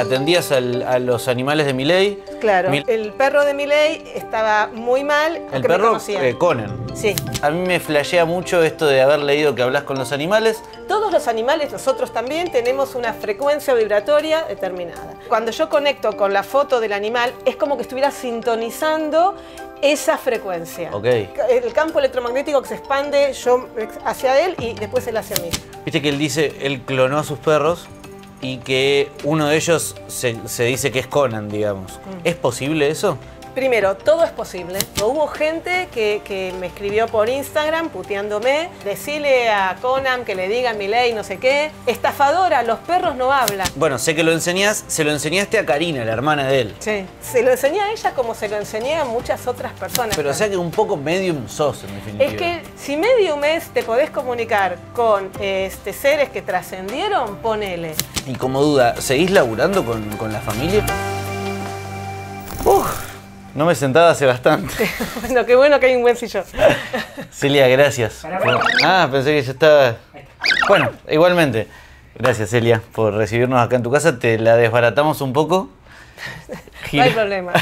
atendías a los animales de Miley. Claro. el perro de Miley estaba muy mal. El perro eh, Conan. Sí. A mí me flashea mucho esto de haber leído que hablas con los animales. Todos los animales, nosotros también, tenemos una frecuencia vibratoria determinada. Cuando yo conecto con la foto del animal, es como que estuviera sintonizando esa frecuencia. Ok. El campo electromagnético que se expande yo hacia él y después él hacia mí. Viste que él dice, él clonó a sus perros y que uno de ellos se, se dice que es Conan, digamos. Mm. ¿Es posible eso? Primero, todo es posible. Hubo gente que, me escribió por Instagram puteándome, decirle a Conan que le diga mi ley, no sé qué. Estafadora, los perros no hablan. Bueno, sé que lo enseñás, se lo enseñaste a Karina, la hermana de él. Sí. Se lo enseñé a ella como se lo enseñé a muchas otras personas. Pero o sea que un poco medium sos, en definitiva. Es que si medium es, te podés comunicar con este, seres que trascendieron, ponele. Y como duda, ¿seguís laburando con la familia? Uf. No me sentaba hace bastante. bueno, qué bueno que hay un buen sillón. Celia, gracias. Ah, pensé que ya estaba. Bueno, igualmente. Gracias, Celia, por recibirnos acá en tu casa. Te la desbaratamos un poco. No hay problema.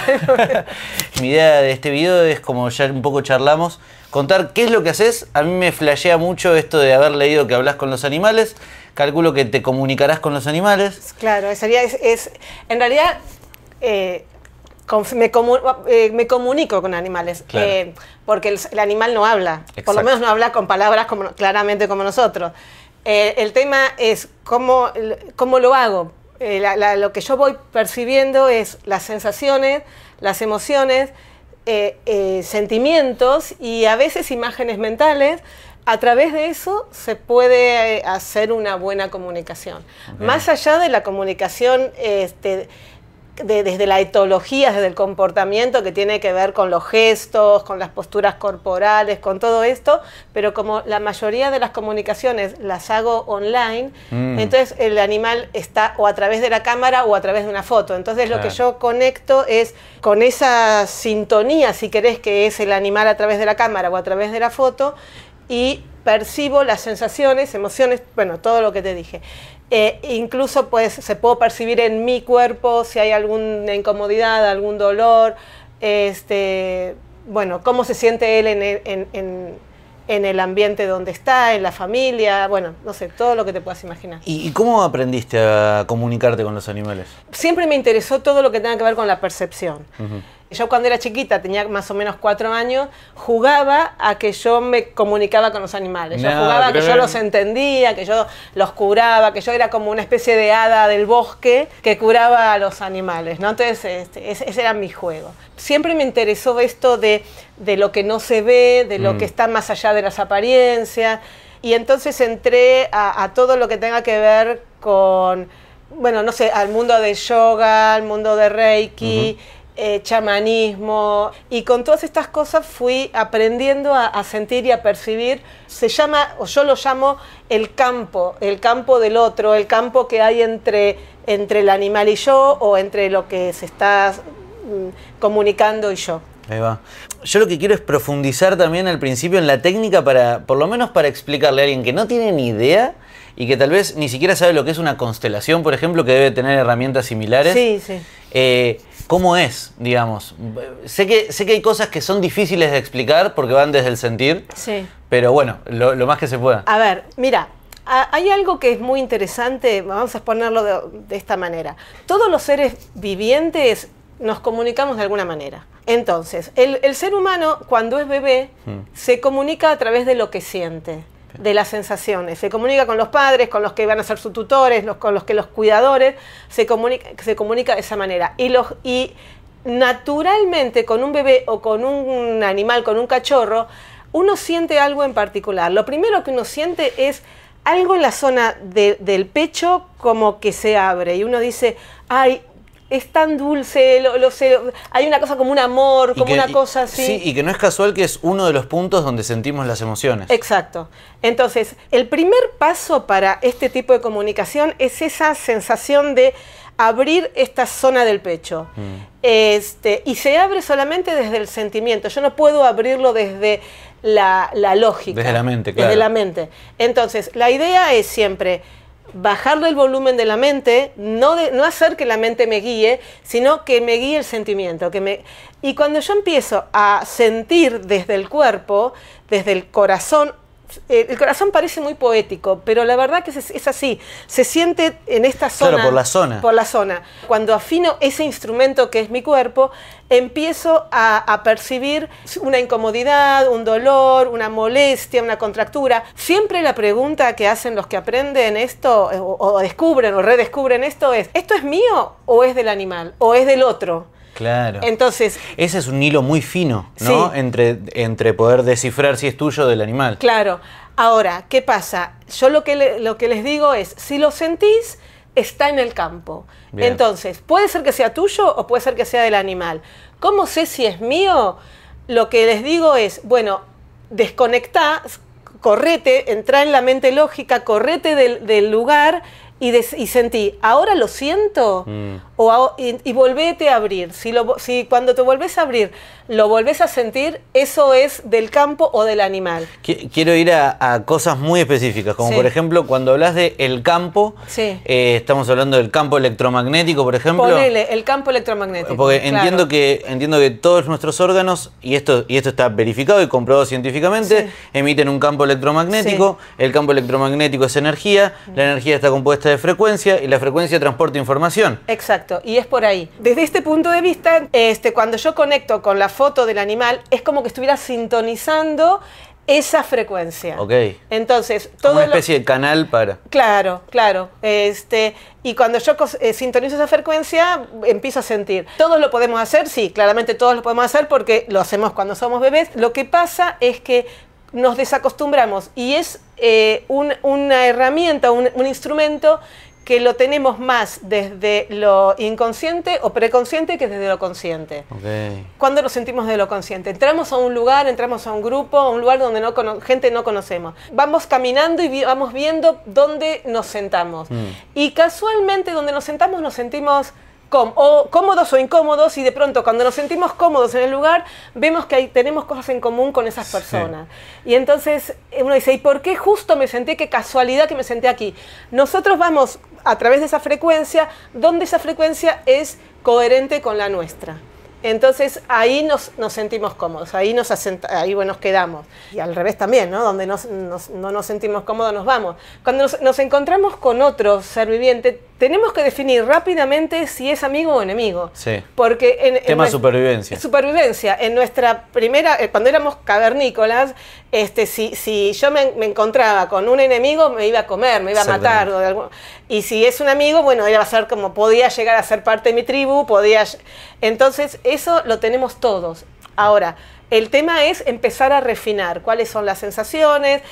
Mi idea de este video es, como ya un poco charlamos, contar qué es lo que haces. A mí me flashea mucho esto de haber leído que hablas con los animales. Calculo que te comunicarás con los animales. Claro, sería, en realidad eh, eh, me, comunico con animales, eh, porque el, animal no habla, por lo menos no habla con palabras como, claramente como nosotros. Eh, el tema es cómo, cómo lo hago. lo que yo voy percibiendo es las sensaciones, las emociones, sentimientos y a veces imágenes mentales. A través de eso se puede hacer una buena comunicación. Más allá de la comunicación... Este, de, desde la etología, desde el comportamiento que tiene que ver con los gestos, con las posturas corporales, con todo esto, pero como la mayoría de las comunicaciones las hago online, mm. entonces el animal está o a través de la cámara o a través de una foto. Entonces lo que yo conecto es con esa sintonía, si querés, que es el animal a través de la cámara o a través de la foto, y percibo las sensaciones, emociones, bueno, todo lo que te dije. Eh, incluso pues se puede percibir en mi cuerpo si hay alguna incomodidad, algún dolor, este, bueno, cómo se siente él en, el ambiente donde está, en la familia, bueno, no sé, todo lo que te puedas imaginar. ¿Y, cómo aprendiste a comunicarte con los animales? Siempre me interesó todo lo que tenga que ver con la percepción. Yo cuando era chiquita, tenía más o menos cuatro años, jugaba a que yo me comunicaba con los animales. Yo jugaba a que yo los entendía, que yo los curaba, que yo era como una especie de hada del bosque que curaba a los animales. ¿no? Entonces, este, ese, era mi juego. Siempre me interesó esto de, lo que no se ve, de lo mm. que está más allá de las apariencias. Y entonces entré a, todo lo que tenga que ver con bueno, no sé, al mundo de yoga, al mundo de reiki, eh, chamanismo, y con todas estas cosas fui aprendiendo a, sentir y a percibir, se llama, o yo lo llamo el campo, el campo del otro, el campo que hay entre, entre el animal y yo, o entre lo que se está mm, comunicando y yo. Yo lo que quiero es profundizar también al principio en la técnica para, por lo menos para explicarle a alguien que no tiene ni idea y que tal vez ni siquiera sabe lo que es una constelación, por ejemplo, que debe tener herramientas similares. Sí, sí. Eh, ¿Cómo es, digamos? Sé que, sé que hay cosas que son difíciles de explicar porque van desde el sentir. Pero bueno, lo, más que se pueda. A ver, mira, hay algo que es muy interesante, vamos a exponerlo de, esta manera. Todos los seres vivientes nos comunicamos de alguna manera. Entonces, el, ser humano cuando es bebé mm. se comunica a través de lo que siente de las sensaciones. Se comunica con los padres, con los que van a ser sus tutores, con los que los cuidadores, se comunica, se comunica de esa manera. Y, los, y naturalmente con un bebé o con un animal, con un cachorro, uno siente algo en particular. Lo primero que uno siente es algo en la zona del pecho como que se abre y uno dice, ay, es tan dulce, lo, hay una cosa como un amor, como una cosa así. Sí, y que no es casual que es uno de los puntos donde sentimos las emociones. Exacto. Entonces, el primer paso para este tipo de comunicación es esa sensación de abrir esta zona del pecho. Mm. Este, y se abre solamente desde el sentimiento. Yo no puedo abrirlo desde la, la lógica. Desde la mente, claro. Desde la mente. Entonces, la idea es siempre bajarle el volumen de la mente, no, no hacer que la mente me guíe, sino que me guíe el sentimiento. Que me... Y cuando yo empiezo a sentir desde el cuerpo, desde el corazón eh, el corazón parece muy poético, pero la verdad que es, así. Se siente en esta zona. por la zona. Por la zona. Cuando afino ese instrumento que es mi cuerpo, empiezo a, percibir una incomodidad, un dolor, una molestia, una contractura. Siempre la pregunta que hacen los que aprenden esto, eh, o descubren, o redescubren esto, es: ¿esto es mío o es del animal? ¿O es del otro? Claro. Entonces. Ese es un hilo muy fino, ¿no? Entre, entre poder descifrar si es tuyo del animal. Claro. Ahora, ¿qué pasa? Yo lo que, lo que les digo es, si lo sentís, está en el campo. Entonces, puede ser que sea tuyo o puede ser que sea del animal. ¿Cómo sé si es mío? Lo que les digo es, bueno, desconectá, correte, entra en la mente lógica, correte del, del lugar y, sentí, ¿ahora lo siento? Mm. O y, volvete a abrir. Si, lo, si cuando te volvés a abrir lo volvés a sentir, eso es del campo o del animal. Quiero ir a, cosas muy específicas, como por ejemplo cuando hablas de el campo, eh, estamos hablando del campo electromagnético, por ejemplo. Ponele, el campo electromagnético. Porque entiendo, que, entiendo que todos nuestros órganos, y esto, y esto está verificado y comprobado científicamente, emiten un campo electromagnético. El campo electromagnético es energía, mm. la energía está compuesta de frecuencia y la frecuencia de transporte información. Exacto, y es por ahí. Desde este punto de vista, este, cuando yo conecto con la foto del animal, es como que estuviera sintonizando esa frecuencia. Ok. Entonces, todo. Una especie de canal para. Claro, claro. Este, y cuando yo eh, sintonizo esa frecuencia, empiezo a sentir. ¿Todos lo podemos hacer? Sí, claramente todos lo podemos hacer porque lo hacemos cuando somos bebés. Lo que pasa es que nos desacostumbramos y es eh, una herramienta, un, instrumento que lo tenemos más desde lo inconsciente o preconsciente que desde lo consciente. ¿Cuándo Cuando nos sentimos de lo consciente, entramos a un lugar, entramos a un grupo, a un lugar donde no gente no conocemos. Vamos caminando y vamos viendo dónde nos sentamos. Mm. Y casualmente donde nos sentamos nos sentimos o cómodos o incómodos y de pronto cuando nos sentimos cómodos en el lugar vemos que hay, tenemos cosas en común con esas personas. Y entonces eh, uno dice, ¿y por qué justo me senté? ¿Qué casualidad que me senté aquí? Nosotros vamos a través de esa frecuencia, donde esa frecuencia es coherente con la nuestra. Entonces ahí nos, sentimos cómodos, ahí nos, ahí, bueno, nos quedamos. Y al revés también, ¿no? Donde no nos sentimos cómodos nos vamos. Cuando nos, encontramos con otro ser viviente, tenemos que definir rápidamente si es amigo o enemigo. Sí. Porque en, Tema supervivencia. Supervivencia. En nuestra primera, eh, cuando éramos cavernícolas, este, si, yo me, encontraba con un enemigo, me iba a comer, me iba a matar. O de y si es un amigo, bueno, ella va a ser como podía llegar a ser parte de mi tribu, podía... Entonces, eso lo tenemos todos. Ahora, el tema es empezar a refinar cuáles son las sensaciones,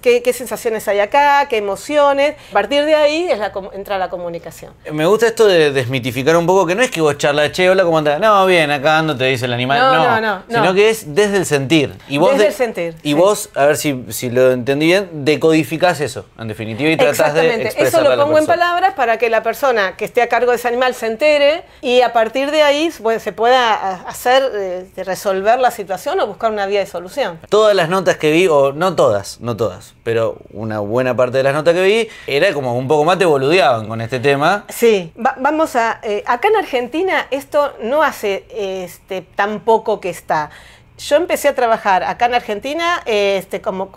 qué, sensaciones hay acá, qué emociones. A partir de ahí es la, entra la comunicación. Eh, me gusta esto de desmitificar un poco, que no es que vos charlas, che, hola, ¿cómo andás? No, bien, acá ando, te dice el animal. No, no, no. sino que es desde el sentir. Y vos desde el sentir. Y vos, a ver si, lo entendí bien, decodificás eso, en definitiva, y tratás de Exactamente. Eso lo pongo en palabras para que la persona que esté a cargo de ese animal se entere y a partir de ahí se pueda hacer, eh, resolver la situación o buscar una vía de solución. Todas las notas que vi, o no todas, no todas todas, pero una buena parte de las notas que vi era como un poco más te boludeaban con este tema. Sí, vamos a... Eh, acá en Argentina esto no hace este, tan poco que está yo empecé a trabajar acá en Argentina este, como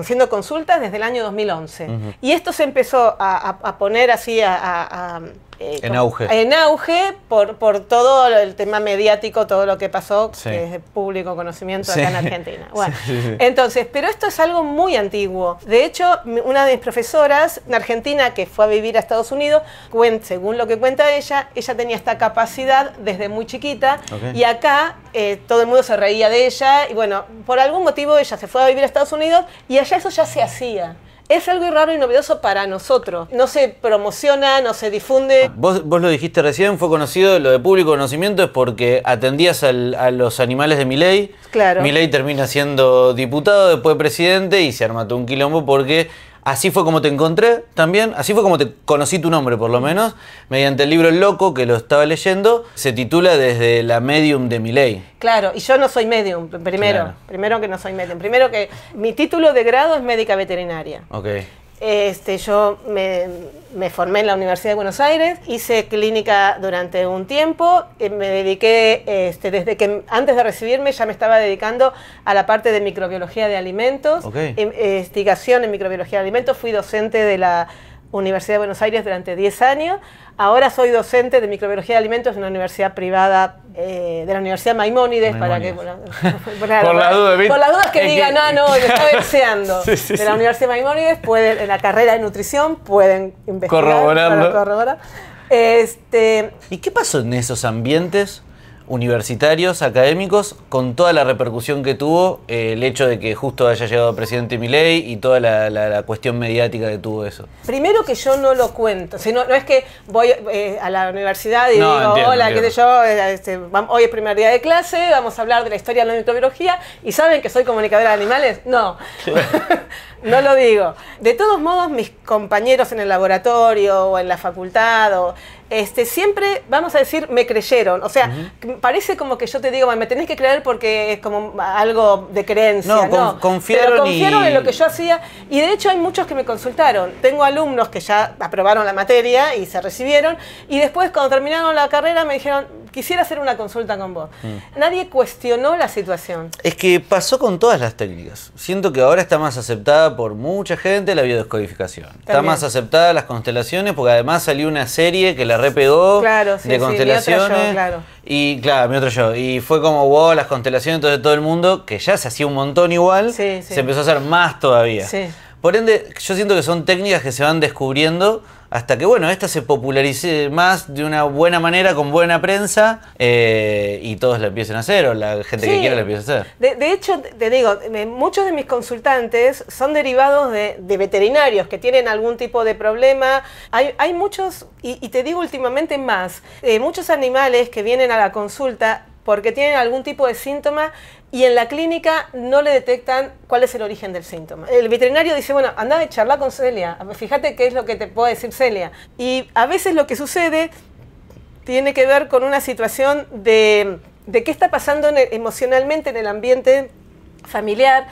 haciendo consultas desde el año 2011. Y esto se empezó a poner así a, eh, en auge. En auge por, por todo el tema mediático, todo lo que pasó, público conocimiento acá en Argentina. entonces, pero esto es algo muy antiguo. De hecho, una de mis profesoras en Argentina que fue a vivir a Estados Unidos, según lo que cuenta ella, ella tenía esta capacidad desde muy chiquita y acá eh, todo el mundo se reía de ella y bueno, por algún motivo ella se fue a vivir a Estados Unidos y allá eso ya se hacía es algo raro y novedoso para nosotros. No se promociona, no se difunde. Ah, vos, vos lo dijiste recién, fue conocido lo de público conocimiento es porque atendías a los animales de Milei. Claro. Milei termina siendo diputado, después presidente y se armató un quilombo porque Así fue como te encontré también, así fue como te conocí tu nombre por lo menos, mediante el libro El Loco que lo estaba leyendo, se titula Desde la medium de mi ley. Claro, y yo no soy medium, primero, primero que no soy medium, primero que mi título de grado es médica veterinaria. Okay. Este, yo me, formé en la Universidad de Buenos Aires, hice clínica durante un tiempo, eh, me dediqué, este, desde que antes de recibirme ya me estaba dedicando a la parte de microbiología de alimentos, em, eh, investigación en microbiología de alimentos, fui docente de la Universidad de Buenos Aires durante 10 años. Ahora soy docente de microbiología de alimentos en una universidad privada eh, de la Universidad Maimónides, para que por, la las dudas que digan, no, no, me está deseando, de la Universidad Maimónides, en la carrera de nutrición pueden investigar. Este, ¿Y qué pasó en esos ambientes? universitarios, académicos, con toda la repercusión que tuvo eh, el hecho de que justo haya llegado presidente Milei y toda la, cuestión mediática que tuvo eso? Primero que yo no lo cuento, no, es que voy eh, a la universidad y digo, hola, qué sé yo, eh, este, hoy es primer día de clase, vamos a hablar de la historia de la microbiología y saben que soy comunicadora de animales, no, no lo digo. De todos modos, mis compañeros en el laboratorio o en la facultad o este, siempre vamos a decir, me creyeron. O sea, parece como que yo te digo, me tenés que creer porque es como algo de creencia. No, confiaron, en lo que yo hacía. Y de hecho hay muchos que me consultaron. Tengo alumnos que ya aprobaron la materia y se recibieron. Y después cuando terminaron la carrera me dijeron, quisiera hacer una consulta con vos. Mm. Nadie cuestionó la situación. Es que pasó con todas las técnicas. Siento que ahora está más aceptada por mucha gente la biodescodificación. Está más aceptada las constelaciones, porque además salió una serie que la repegó de constelaciones. Y claro, mi otro yo. Y fue como, wow, las constelaciones, entonces todo el mundo, que ya se hacía un montón igual, se empezó a hacer más todavía. Por ende, yo siento que son técnicas que se van descubriendo hasta que bueno, esta se popularice más de una buena manera, con buena prensa, eh, y todos la empiecen a hacer, o la gente que quiera la empiece a hacer. De, hecho, te digo, muchos de mis consultantes son derivados de, veterinarios que tienen algún tipo de problema. Hay, hay muchos, y, te digo últimamente más, eh, muchos animales que vienen a la consulta porque tienen algún tipo de síntoma y en la clínica no le detectan cuál es el origen del síntoma. El veterinario dice, bueno, anda de charlar con Celia, fíjate qué es lo que te puede decir Celia. Y a veces lo que sucede tiene que ver con una situación de, de qué está pasando emocionalmente en el ambiente familiar.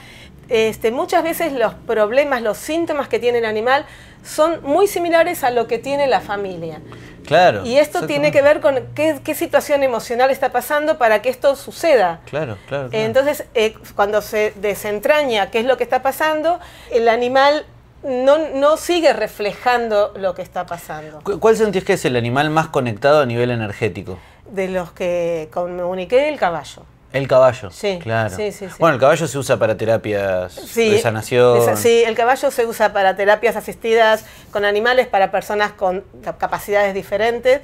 Este, muchas veces los problemas, los síntomas que tiene el animal son muy similares a lo que tiene la familia. Claro. Y esto tiene que ver con qué, situación emocional está pasando para que esto suceda. Claro, claro. Entonces, eh, cuando se desentraña qué es lo que está pasando, el animal no, sigue reflejando lo que está pasando. ¿Cuál sentís que es el animal más conectado a nivel energético? De los que comuniqué, el caballo. El caballo. Sí, claro. Sí, sí, Bueno, el caballo se usa para terapias de sanación. sí, el caballo se usa para terapias asistidas con animales para personas con capacidades diferentes.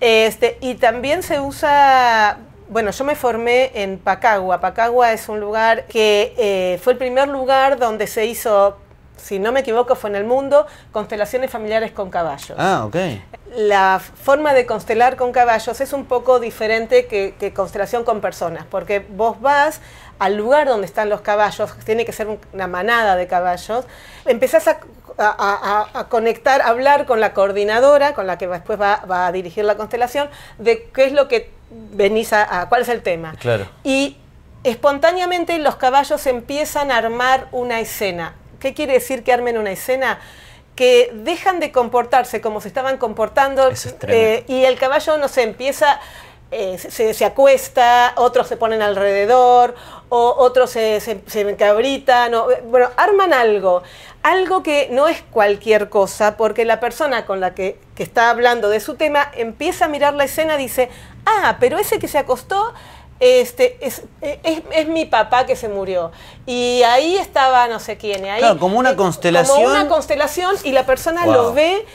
Este, y también se usa. Bueno, yo me formé en Pacagua. Pacagua es un lugar que eh, fue el primer lugar donde se hizo si no me equivoco, fue en el mundo, constelaciones familiares con caballos. Ah, ok. La forma de constelar con caballos es un poco diferente que, constelación con personas, porque vos vas al lugar donde están los caballos, tiene que ser una manada de caballos, empezás a, conectar, a hablar con la coordinadora, con la que después va, va, a dirigir la constelación, de qué es lo que venís a, cuál es el tema. Claro. Y espontáneamente los caballos empiezan a armar una escena ¿Qué quiere decir que armen una escena? que dejan de comportarse como se estaban comportando eh, y el caballo, no eh, se empieza, se, acuesta, otros se ponen alrededor, o otros se, se, eh, bueno, arman algo, algo que no es cualquier cosa, porque la persona con la que, que está hablando de su tema empieza a mirar la escena, y dice, ah, pero ese que se acostó este, eh, es, es, mi papá que se murió. Y ahí estaba no sé quién. Ahí, claro, como una eh, constelación. Como una constelación y la persona lo ve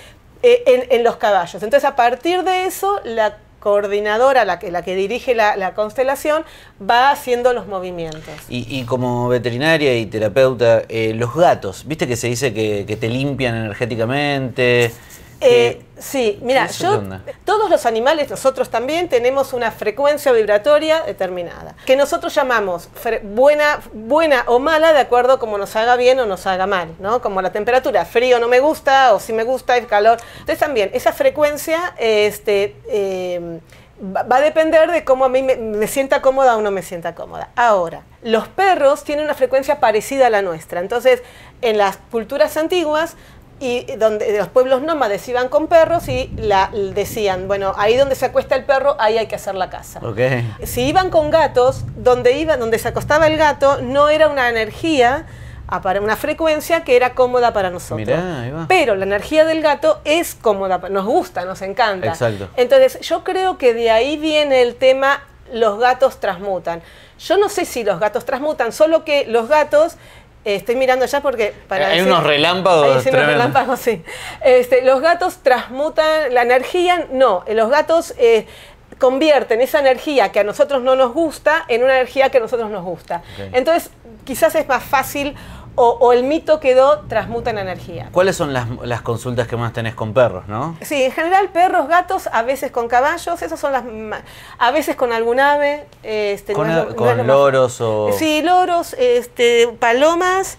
eh, en, los caballos. Entonces, a partir de eso, la coordinadora, la que, la que dirige la, constelación, va haciendo los movimientos. Y, como veterinaria y terapeuta, los gatos, viste que se dice que, que te limpian energéticamente. Eh, sí, mira, yo, todos los animales, nosotros también, tenemos una frecuencia vibratoria determinada, que nosotros llamamos buena, buena o mala de acuerdo a como nos haga bien o nos haga mal, ¿no? Como la temperatura, frío no me gusta, o si me gusta el calor. Entonces también, esa frecuencia, este, eh, va a depender de cómo a mí me, me, sienta cómoda o no me sienta cómoda. Ahora, los perros tienen una frecuencia parecida a la nuestra. Entonces, en las culturas antiguas, y donde los pueblos nómades iban con perros y decían, bueno, ahí donde se acuesta el perro, ahí hay que hacer la casa. Si iban con gatos, donde, iba, donde se acostaba el gato no era una energía, una frecuencia que era cómoda para nosotros. Pero la energía del gato es cómoda, nos gusta, nos encanta. Entonces yo creo que de ahí viene el tema los gatos transmutan. Yo no sé si los gatos transmutan, solo que los gatos estoy mirando allá porque para hay unos relámpagos. Hay unos relámpagos, sí. Este, los gatos transmutan la energía, no, eh, los gatos eh, convierten esa energía que a nosotros no nos gusta en una energía que a nosotros nos gusta. Entonces, quizás es más fácil o, el mito quedó transmuta en energía. ¿Cuáles son las, consultas que más tenés con perros, no? Sí, en general perros, gatos, a veces con caballos, esas son las a veces con algún ave, este, con, loros o sí, loros, este, palomas.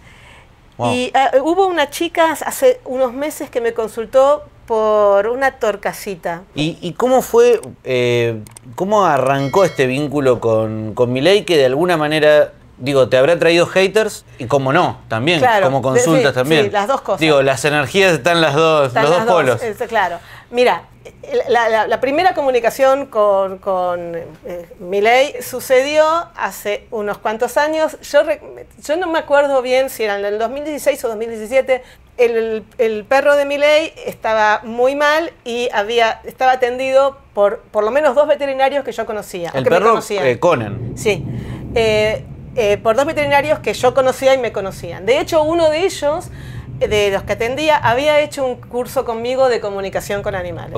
Y ah, hubo una chica hace unos meses que me consultó por una torcasita. ¿Y, cómo fue, eh, cómo arrancó este vínculo con, con Milei que de alguna manera digo, te habrá traído haters y como no, también, como consultas también. Sí, las dos cosas. Digo, las energías están las dos, los dos polos. claro. Mira, la, primera comunicación con, con eh, Miley sucedió hace unos cuantos años. Yo, yo no me acuerdo bien si era en el 2016 o 2017. El, perro de Miley estaba muy mal y había, estaba atendido por por lo menos dos veterinarios que yo conocía. El perro de eh, Conan. Sí. Eh, eh, por dos veterinarios que yo conocía y me conocían. De hecho, uno de ellos, eh, de los que atendía, había hecho un curso conmigo de comunicación con animales.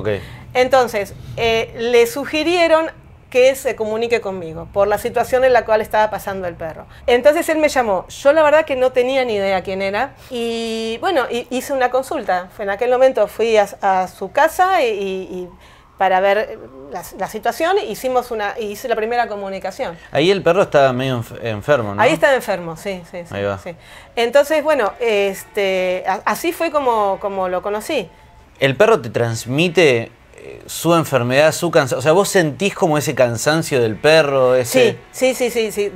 Entonces, eh, le sugirieron que se comunique conmigo por la situación en la cual estaba pasando el perro. Entonces él me llamó. Yo la verdad que no tenía ni idea quién era. Y bueno, hice una consulta. En aquel momento fui a, su casa para ver la, situación, hicimos una, hice la primera comunicación. Ahí el perro estaba medio enfermo, ¿no? Ahí está enfermo, sí, sí, Entonces, bueno, este, así fue como, como lo conocí. ¿El perro te transmite su enfermedad, su cansancio. O sea, vos sentís como ese cansancio del perro, ese. Sí, sí, sí, sí, sí.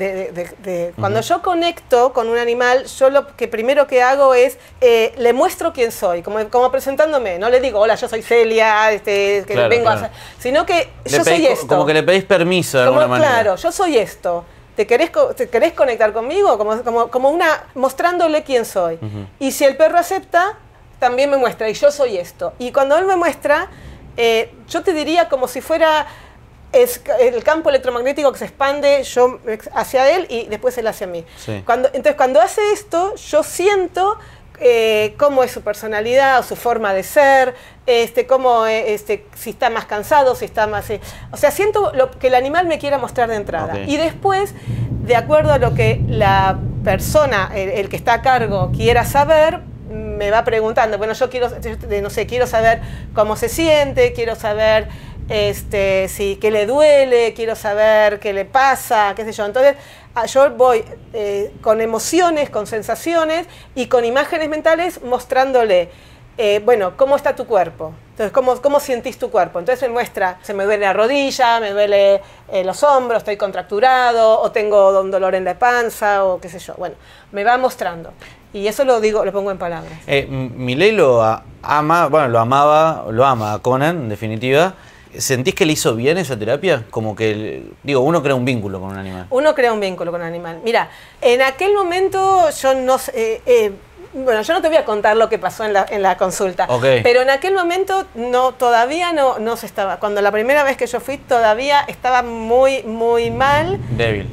Cuando yo conecto con un animal, yo lo que primero que hago es eh, le muestro quién soy, como, presentándome. No le digo, hola, yo soy Celia, este, que vengo sino que yo soy esto. Como que le pedís permiso de como, alguna manera. Claro, yo soy esto. ¿Te querés, ¿Te querés conectar conmigo? Como, como, una, mostrándole quién soy. Y si el perro acepta, también me muestra, y yo soy esto. Y cuando él me muestra, eh, yo te diría como si fuera el campo electromagnético que se expande yo hacia él y después él hacia mí. entonces, cuando hace esto, yo siento eh, cómo es su personalidad o su forma de ser, este, cómo, eh, este, si está más cansado, si está más... o sea, siento lo que el animal me quiera mostrar de entrada. Y después, de acuerdo a lo que la persona, el que está a cargo, quiera saber, me va preguntando, bueno, yo quiero, no sé, quiero saber cómo se siente, quiero saber este, si, qué le duele, quiero saber qué le pasa, qué sé yo. Entonces, ah, yo voy eh, con emociones, con sensaciones y con imágenes mentales mostrándole, eh, bueno, cómo está tu cuerpo. Entonces, ¿cómo, ¿cómo sentís tu cuerpo? Entonces me muestra, se me duele la rodilla, me duele eh, los hombros, estoy contracturado, o tengo un dolor en la panza, o qué sé yo. Bueno, me va mostrando. Y eso lo digo, lo pongo en palabras. Eh, lo ama, bueno, lo amaba, lo ama a Conan, en definitiva. ¿Sentís que le hizo bien esa terapia? Como que, digo, uno crea un vínculo con un animal. Uno crea un vínculo con un animal. Mira, en aquel momento yo no... sé... Eh, eh, bueno, yo no te voy a contar lo que pasó en la, consulta. Pero en aquel momento no, todavía no, se estaba. Cuando la primera vez que yo fui, todavía estaba muy, muy mal. Débil.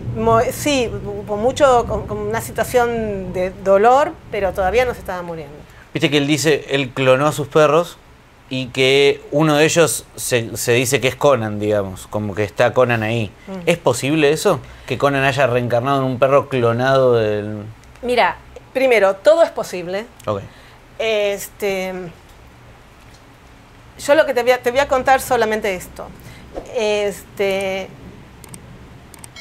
sí, con mucho, con, una situación de dolor, pero todavía no se estaba muriendo. Viste que él dice, él clonó a sus perros y que uno de ellos se, dice que es Conan, digamos, como que está Conan ahí. Mm. ¿Es posible eso? ¿Que Conan haya reencarnado en un perro clonado del...? Mira, primero, todo es posible. Este, yo lo que te voy, a, contar solamente esto. Este,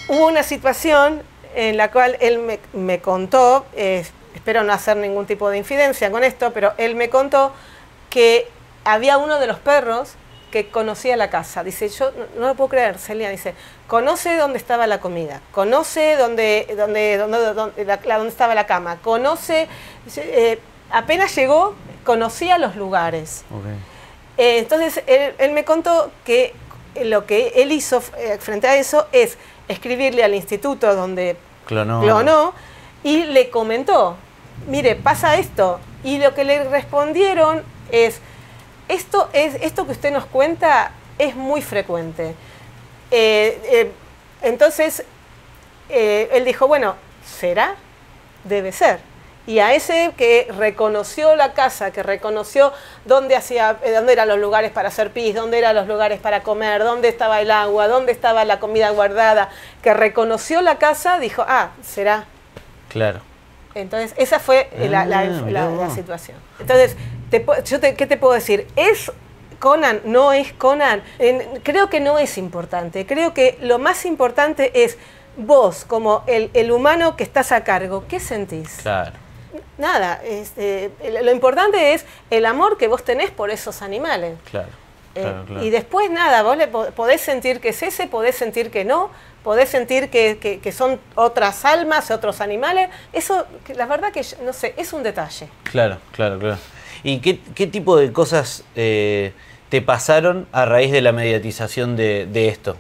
hubo una situación en la cual él me, contó, espero no hacer ningún tipo de infidencia con esto, pero él me contó que había uno de los perros que conocía la casa. Dice, yo no lo puedo creer, Celia dice, conoce dónde estaba la comida, conoce dónde, dónde, dónde, dónde, dónde estaba la cama, conoce, eh, apenas llegó, conocía los lugares. Eh, entonces, él, me contó que lo que él hizo eh, frente a eso es escribirle al instituto donde clonó y le comentó, mire, pasa esto. Y lo que le respondieron es, esto, es, esto que usted nos cuenta es muy frecuente. Eh, eh, entonces, eh, él dijo, bueno, ¿será? Debe ser. Y a ese que reconoció la casa, que reconoció dónde, hacía, dónde eran los lugares para hacer pis, dónde eran los lugares para comer, dónde estaba el agua, dónde estaba la comida guardada, que reconoció la casa, dijo, ah, será. Claro. Entonces, esa fue la, la, ah, situación. Entonces, te, ¿Qué te puedo decir? Es Conan, no es Conan. creo que no es importante. Creo que lo más importante es vos, como el, humano que estás a cargo, ¿qué sentís? Claro. Nada, este, lo importante es el amor que vos tenés por esos animales. Claro. Eh, y después nada, vos le podés sentir que es ese, podés sentir que no, podés sentir que, que, son otras almas, otros animales. Eso, la verdad que, no sé, es un detalle. Claro, claro, claro. ¿Y qué, tipo de cosas eh, te pasaron a raíz de la mediatización de, esto?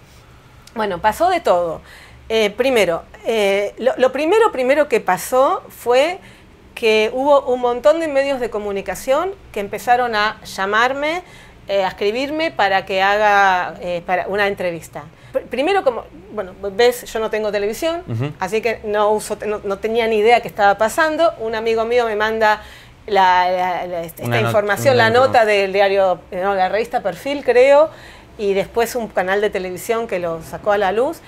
Bueno, pasó de todo. Eh, primero, eh, lo, primero, primero que pasó fue que hubo un montón de medios de comunicación que empezaron a llamarme, a escribirme para que haga para una entrevista. primero, como, bueno, ves, yo no tengo televisión, así que no, uso, no, no tenía ni idea qué estaba pasando. Un amigo mío me manda la, este, esta información, la nota del diario, la revista Perfil, creo, y después un canal de televisión que lo sacó a la luz.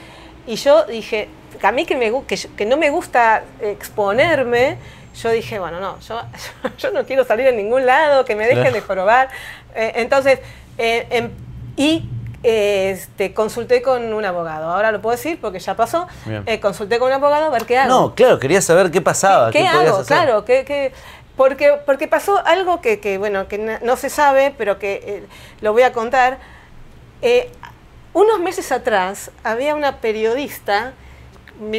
Y yo dije, a mí que, me, que, no me gusta exponerme, yo dije, bueno, no, yo, yo no quiero salir en ningún lado, que me dejen de jorobar. Eh, entonces, eh, em, y este, consulté con un abogado. Ahora lo puedo decir porque ya pasó. Eh, consulté con un abogado a ver qué hago. No, claro, quería saber qué pasaba. ¿Qué, hago? Claro, qué, qué porque, pasó algo que, que no, se sabe, pero que eh, lo voy a contar. Eh, unos meses atrás había una periodista,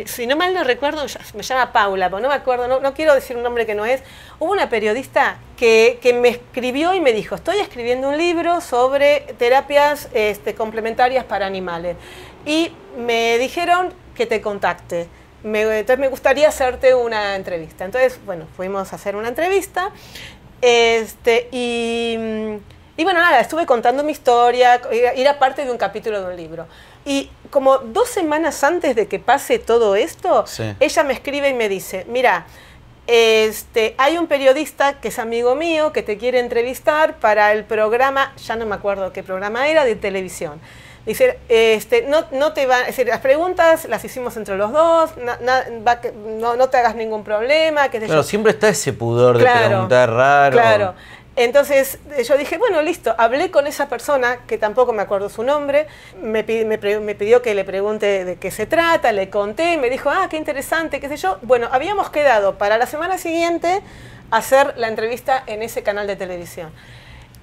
si no mal no recuerdo, me llama Paula, pero no me acuerdo, no, quiero decir un nombre que no es. Hubo una periodista que, me escribió y me dijo, estoy escribiendo un libro sobre terapias este, complementarias para animales. Y me dijeron que te contacte me, entonces me gustaría hacerte una entrevista. Entonces, bueno, fuimos a hacer una entrevista. Este, y, mm, bueno, nada, estuve contando mi historia, era parte de un capítulo de un libro. Y como dos semanas antes de que pase todo esto, ella me escribe y me dice, mira, este, hay un periodista que es amigo mío que te quiere entrevistar para el programa, ya no me acuerdo qué programa era, de televisión. Dice, este, no, no te va, es decir, las preguntas las hicimos entre los dos, no, no, te hagas ningún problema. Que siempre está ese pudor de preguntar raro. Claro. Entonces eh, yo dije, bueno, listo, hablé con esa persona, que tampoco me acuerdo su nombre, me, me, pidió que le pregunte de qué se trata, le conté, me dijo, ah, qué interesante, qué sé yo. Bueno, habíamos quedado para la semana siguiente hacer la entrevista en ese canal de televisión.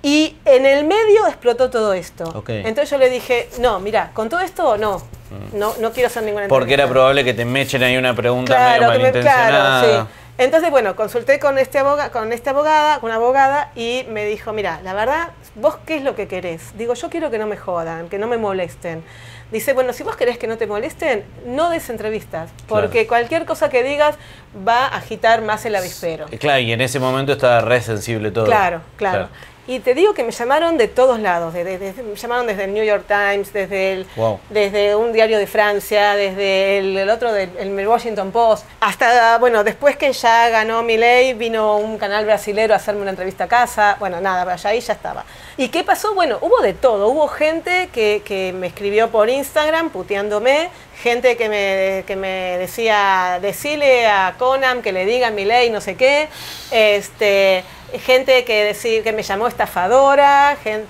Y en el medio explotó todo esto. Entonces yo le dije, no, mira, con todo esto no. Mm. No, no quiero hacer ninguna entrevista. Porque era probable que te mechen ahí una pregunta medio malintencionada. Me, claro, sí. Entonces, bueno, consulté con, este abogado, con esta abogada, con una abogada, y me dijo, mira, la verdad, vos qué es lo que querés. Digo, yo quiero que no me jodan, que no me molesten. Dice, bueno, si vos querés que no te molesten, no des entrevistas, porque cualquier cosa que digas va a agitar más el avispero. Eh, claro, y en ese momento estaba re sensible todo. claro, claro. Y te digo que me llamaron de todos lados, me llamaron desde el New York Times, desde, el, desde un diario de Francia, desde el, otro, del Washington Post, hasta, bueno, después que ya ganó mi ley, vino un canal brasilero a hacerme una entrevista a casa, bueno, nada, allá ahí ya estaba. ¿Y qué pasó? Bueno, hubo de todo, hubo gente que, me escribió por Instagram puteándome, gente que me, me decía, decile a Conan que le diga mi ley, no sé qué, este gente que, decir, que me llamó estafadora, gente,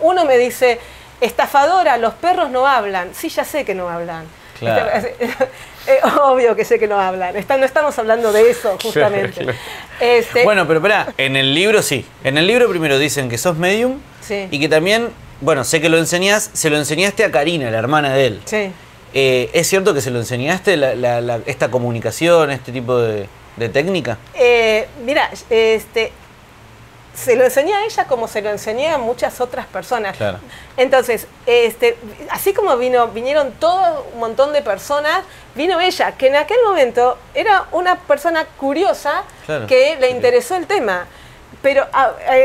uno me dice, estafadora, los perros no hablan. Sí, ya sé que no hablan. Claro. obvio que sé que no hablan. no estamos hablando de eso, justamente. Este bueno, pero espera, en el libro sí. En el libro primero dicen que sos medium sí. y que también, bueno, sé que lo enseñás, se lo enseñaste a Karina, la hermana de él. Sí. Eh, ¿Es cierto que se lo enseñaste esta comunicación, este tipo de, técnica? Eh, mira, este, se lo enseñé a ella como se lo enseñé a muchas otras personas. Entonces, este, así como vino, vinieron todo un montón de personas, vino ella, que en aquel momento era una persona curiosa que le interesó el tema. Pero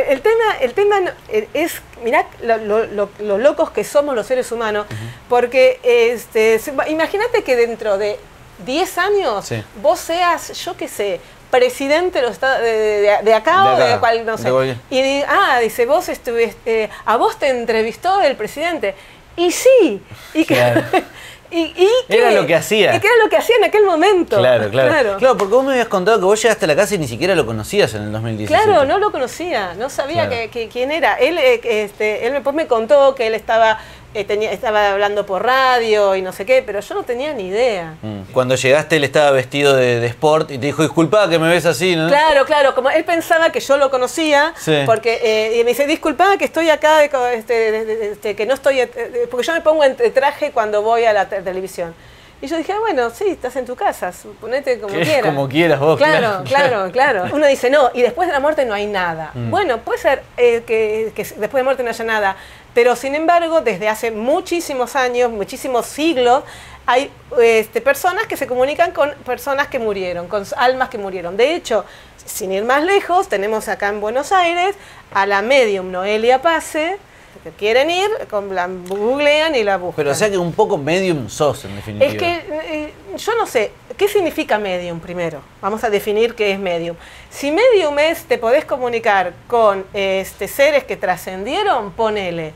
el tema, el tema eh, es, mirá lo, locos que somos los seres humanos, porque este, imagínate que dentro de 10 años vos seas, yo qué sé, presidente de, de, acá o de, cual, no sé. y dice, ah, dice, vos estuviste, eh, a vos te entrevistó el presidente. Y sí, y que, era lo que hacía. era lo que hacía en aquel momento. Claro, claro, claro. porque vos me habías contado que vos llegaste a la casa y ni siquiera lo conocías en el 2017. Claro, no lo conocía, no sabía que, quién era. Él, eh, este, él después me contó que él estaba eh, tenía, estaba hablando por radio y no sé qué, pero yo no tenía ni idea. Mm. Cuando llegaste él estaba vestido de, sport y te dijo, disculpa que me ves así, ¿no? Claro, claro, como él pensaba que yo lo conocía, porque eh, y me dice, disculpa que estoy acá, este, este, que no estoy, eh, porque yo me pongo entre traje cuando voy a la televisión. Y yo dije, ah, bueno, sí, estás en tu casa, ponete como quieras. Como quieras vos. Claro, claro, claro, Uno dice, no, y después de la muerte no hay nada. Mm. Bueno, puede ser que, que, después de muerte no haya nada. Pero sin embargo, desde hace muchísimos años, muchísimos siglos, hay este, personas que se comunican con personas que murieron, con almas que murieron. De hecho, sin ir más lejos, tenemos acá en Buenos Aires a la medium Noelia Pase, quieren ir, con, la googlean y la buscan. Pero o sea que un poco medium sos, en definitiva. Es que eh, yo no sé, ¿qué significa medium primero? Vamos a definir qué es medium. Si medium es, te podés comunicar con este, seres que trascendieron, ponele.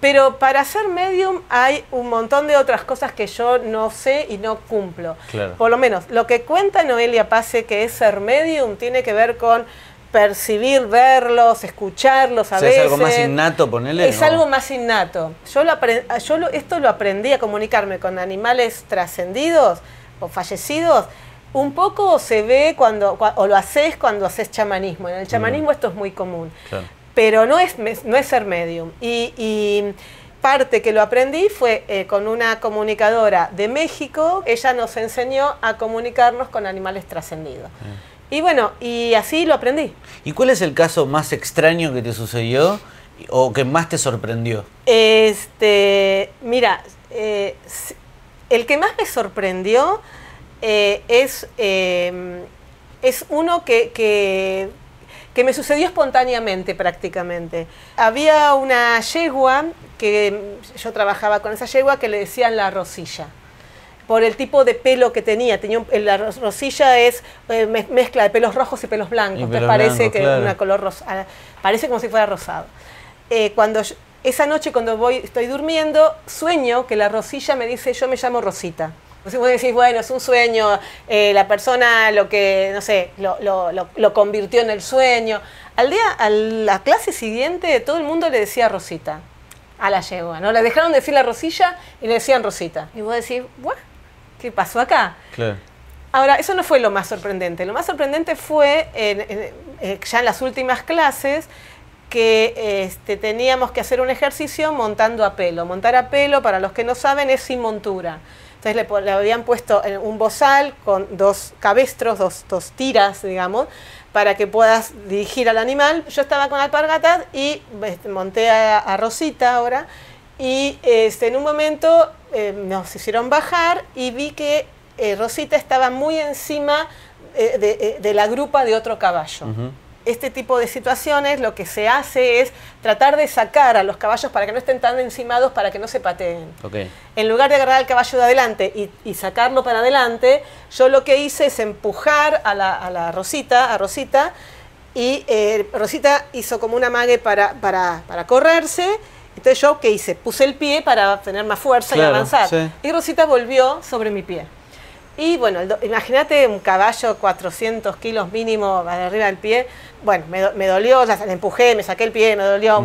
Pero para ser medium hay un montón de otras cosas que yo no sé y no cumplo. Por lo menos, lo que cuenta Noelia Pase que es ser medium tiene que ver con percibir, verlos, escucharlos a veces. Es algo más innato, ponele. Es algo más innato. Yo, lo yo esto lo aprendí a comunicarme con animales trascendidos o fallecidos. Un poco se ve cuando, o lo haces cuando haces chamanismo. En el chamanismo mm. esto es muy común. Pero no es, no es ser medium. Y, parte que lo aprendí fue eh, con una comunicadora de México. Ella nos enseñó a comunicarnos con animales trascendidos. Ah. Y bueno, y así lo aprendí. ¿Y cuál es el caso más extraño que te sucedió o que más te sorprendió? Este, mira, eh, el que más me sorprendió eh, es, em, es uno que, que, me sucedió espontáneamente prácticamente. Había una yegua que yo trabajaba con esa yegua que le decían la rosilla por el tipo de pelo que tenía. tenía la rosilla es eh, mezcla de pelos rojos y pelos blancos. parece que una color rosa, ah, parece como si fuera rosado. Eh, cuando esa noche cuando voy, estoy durmiendo, sueño que la rosilla me dice yo me llamo Rosita. Entonces vos decís, bueno, es un sueño, eh, la persona lo que, no sé, lo, convirtió en el sueño. Al día, a la clase siguiente, todo el mundo le decía Rosita a ah, la yegua, ¿no? Le dejaron decir la rosilla y le decían Rosita. Y vos decís, bueno, ¿qué pasó acá? Ahora, eso no fue lo más sorprendente. Lo más sorprendente fue, eh, ya en las últimas clases, que este, teníamos que hacer un ejercicio montando a pelo. Montar a pelo, para los que no saben, es sin montura. Entonces le, le habían puesto eh, un bozal con dos cabestros, dos, tiras, digamos, para que puedas dirigir al animal. Yo estaba con alpargatas y este, monté a, Rosita ahora. Y este, en un momento eh, nos hicieron bajar y vi que eh, Rosita estaba muy encima eh, de, la grupa de otro caballo. Este tipo de situaciones lo que se hace es tratar de sacar a los caballos para que no estén tan encimados, para que no se pateen. En lugar de agarrar al caballo de adelante y, sacarlo para adelante, yo lo que hice es empujar a la, Rosita, a Rosita, y Rosita hizo como una mague para correrse yo, este ¿qué hice? Puse el pie para tener más fuerza y avanzar. Y Rosita volvió sobre mi pie. Y bueno, imagínate un caballo 400 kilos mínimo arriba del pie. Bueno, me, me dolió, ya empujé, me saqué el pie, me dolió.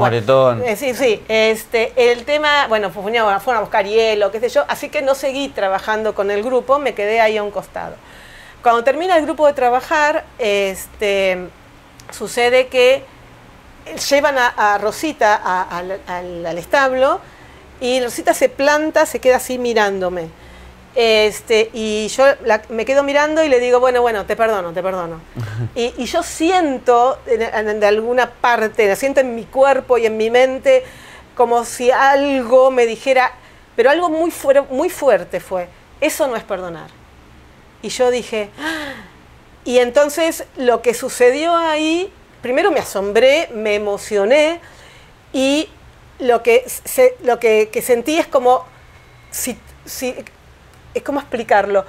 Eh, sí, sí. Este, el tema, bueno, pues, fueron a buscar hielo, qué sé yo. Así que no seguí trabajando con el grupo, me quedé ahí a un costado. Cuando termina el grupo de trabajar, este, sucede que llevan a, Rosita al, establo y Rosita se planta, se queda así mirándome. Este, y yo me quedo mirando y le digo, bueno, bueno, te perdono, te perdono. y, yo siento de alguna parte, la siento en mi cuerpo y en mi mente, como si algo me dijera, pero algo muy, muy fuerte fue, eso no es perdonar. Y yo dije, ah". y entonces lo que sucedió ahí primero me asombré, me emocioné y lo que, lo que, sentí es como, si, si, es como explicarlo,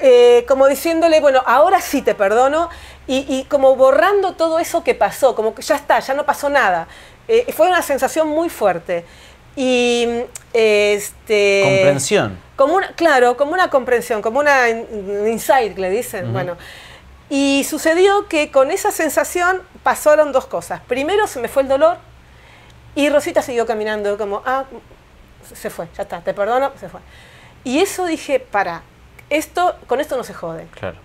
eh, como diciéndole, bueno, ahora sí te perdono y, como borrando todo eso que pasó, como que ya está, ya no pasó nada. Eh, fue una sensación muy fuerte. Y este. Comprensión. Como claro, como una comprensión, como una, un insight, le dicen. Bueno, y sucedió que con esa sensación pasaron dos cosas. Primero se me fue el dolor y Rosita siguió caminando como, ah, se fue, ya está, te perdono, se fue. Y eso dije, para, esto, con esto no se jode. Claro.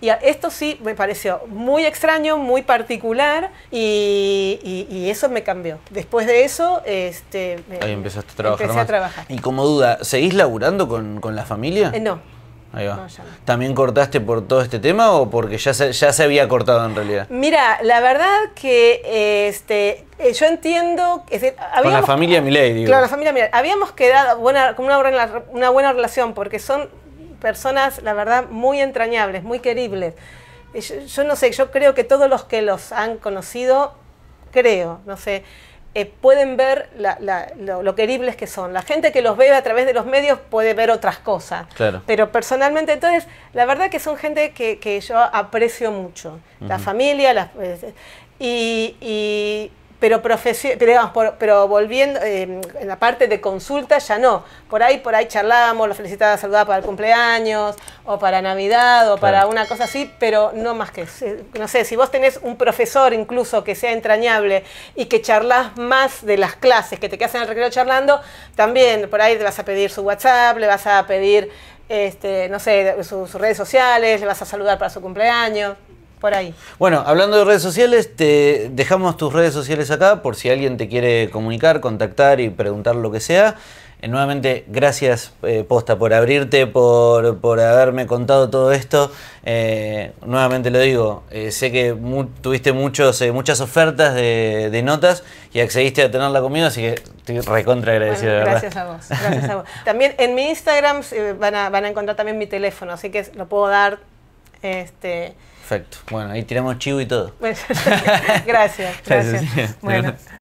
Y esto sí me pareció muy extraño, muy particular y, eso me cambió. Después de eso, este, Ahí empezaste a trabajar empecé a trabajar. Y como duda, ¿seguís laburando con, con la familia? Eh, no. Ahí va. ¿También cortaste por todo este tema o porque ya se, ya se había cortado en realidad? Mira, la verdad que este, eh, yo entiendo... Con la familia Milei, digo. Claro, la familia Habíamos quedado buena, con una buena, una buena relación porque son personas, la verdad, muy entrañables, muy queribles. Eh, yo no sé, yo creo que todos los que los han conocido, creo, no sé eh, pueden ver lo, queribles que son. La gente que los ve a través de los medios puede ver otras cosas. Pero personalmente, entonces, la verdad que son gente que, yo aprecio mucho. La familia, las... Eh, y, pero, pero, pero volviendo eh, en la parte de consulta ya no. Por ahí, por ahí charlamos, lo felicitaba, saludar para el cumpleaños, o para Navidad, o para una cosa así, pero no más que no sé, si vos tenés un profesor incluso que sea entrañable y que charlas más de las clases, que te quedas en el recreo charlando, también por ahí te vas a pedir su WhatsApp, le vas a pedir este, no sé, sus redes sociales, le vas a saludar para su cumpleaños por ahí. Bueno, hablando de redes sociales, te dejamos tus redes sociales acá por si alguien te quiere comunicar, contactar y preguntar lo que sea. Eh, nuevamente, gracias eh, Posta por abrirte, por, por haberme contado todo esto. Eh, nuevamente lo digo, sé que tuviste muchos, muchas ofertas de, notas y accediste a tenerla conmigo, así que estoy recontra agradecido. gracias a vos, gracias a vos. También en mi Instagram van a, van a encontrar también mi teléfono, así que lo puedo dar. Este, Perfecto. Bueno, ahí tiramos chivo y todo. gracias, gracias.